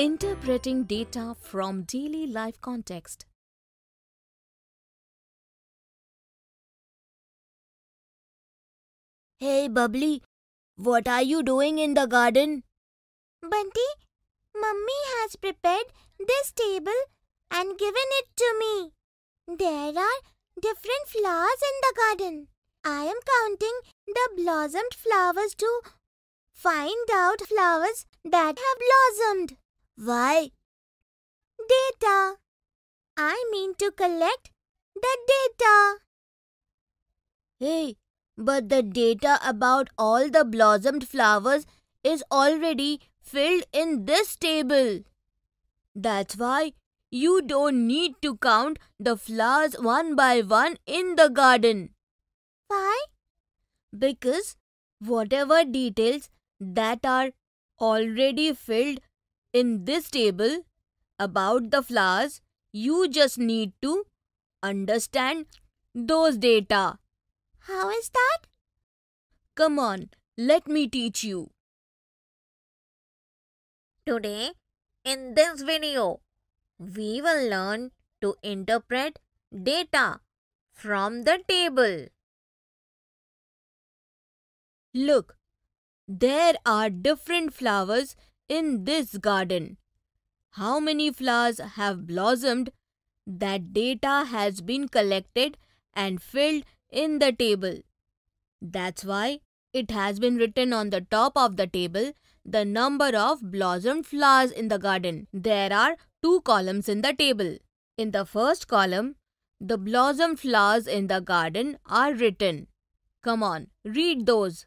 Interpreting data from daily life context. Hey, Bubbly, what are you doing in the garden? Bunty, Mummy has prepared this table and given it to me. There are different flowers in the garden. I am counting the blossomed flowers to find out flowers that have blossomed. Why? Data. I mean to collect the data. Hey, but the data about all the blossomed flowers is already filled in this table. That's why you don't need to count the flowers one by one in the garden. Why? Because whatever details that are already filled in this table about the flowers, you just need to understand those data. How is that? Come on, let me teach you. Today, in this video, we will learn to interpret data from the table. Look, there are different flowers in this garden? How many flowers have blossomed? That data has been collected and filled in the table. That's why it has been written on the top of the table the number of blossomed flowers in the garden. There are two columns in the table. In the first column, the blossom flowers in the garden are written. Come on, read those.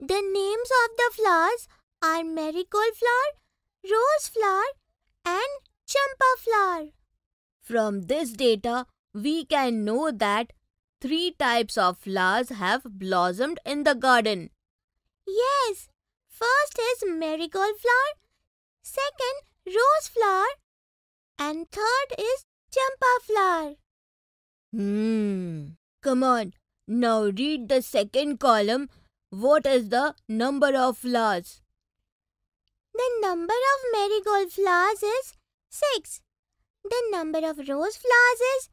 The names of the flowers are marigold flower, rose flower and champa flower. From this data, we can know that three types of flowers have blossomed in the garden. Yes, first is marigold flower, second rose flower and third is champa flower. Hmm, come on, now read the second column. What is the number of flowers? The number of marigold flowers is 6. The number of rose flowers is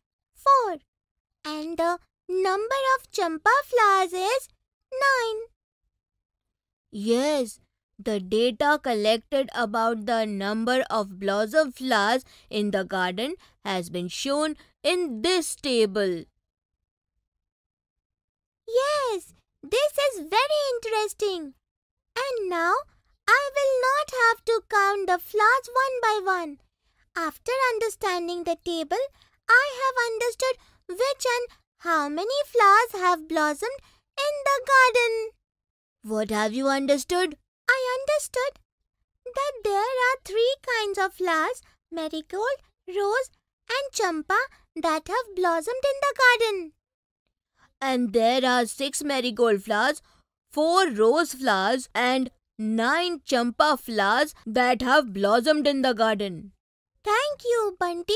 4. And the number of champa flowers is 9. Yes, the data collected about the number of blossom flowers in the garden has been shown in this table. Yes, this is very interesting. And now I will not have to count the flowers one by one. After understanding the table, I have understood which and how many flowers have blossomed in the garden. What have you understood? I understood that there are three kinds of flowers, marigold, rose and champa that have blossomed in the garden. And there are six marigold flowers, four rose flowers and nine champa flowers that have blossomed in the garden. Thank you, Bunty.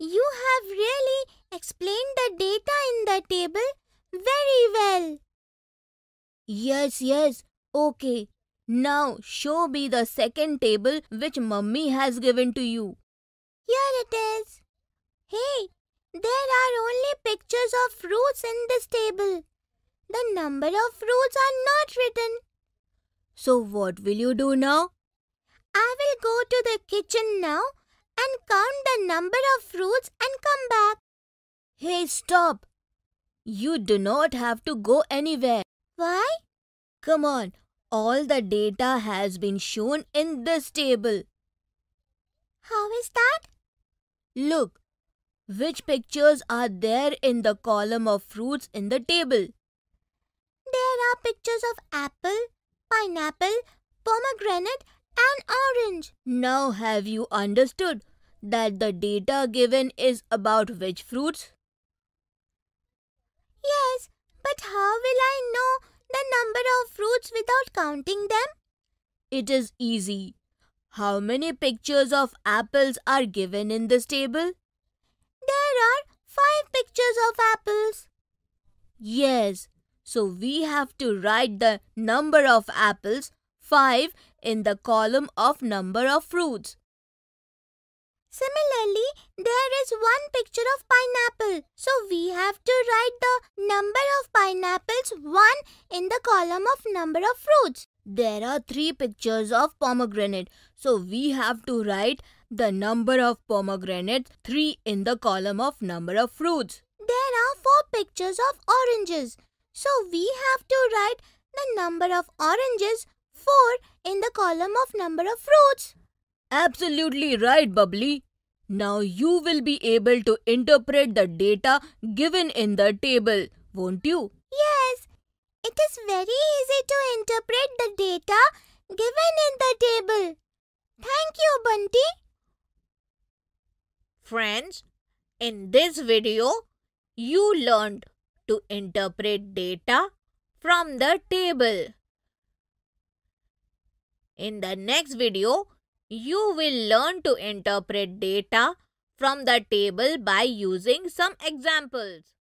You have really explained the data in the table very well. Yes, yes. Okay. Now show me the second table which mummy has given to you. Here it is. Hey, there are only pictures of fruits in this table. The number of fruits are not written. So what will you do now? I will go to the kitchen now and count the number of fruits and come back. Hey, stop! You do not have to go anywhere. Why? Come on, all the data has been shown in this table. How is that? Look, which pictures are there in the column of fruits in the table? There are pictures of apple, pineapple, pomegranate, and orange. Now have you understood that the data given is about which fruits? Yes, but how will I know the number of fruits without counting them? It is easy. How many pictures of apples are given in this table? There are five pictures of apples. Yes, so we have to write the number of apples 5 in the column of number of fruits. Similarly, there is one picture of pineapple. So we have to write the number of pineapples 1 in the column of number of fruits. There are three pictures of pomegranate. So we have to write the number of pomegranates 3 in the column of number of fruits. There are four pictures of oranges. So we have to write the number of oranges 4 in the column of number of fruits. Absolutely right, Bubbly. Now you will be able to interpret the data given in the table, won't you? Yes. It is very easy to interpret the data given in the table. Thank you, Bunty. Friends, in this video, you learned to interpret data from the table. In the next video, you will learn to interpret data from the table by using some examples.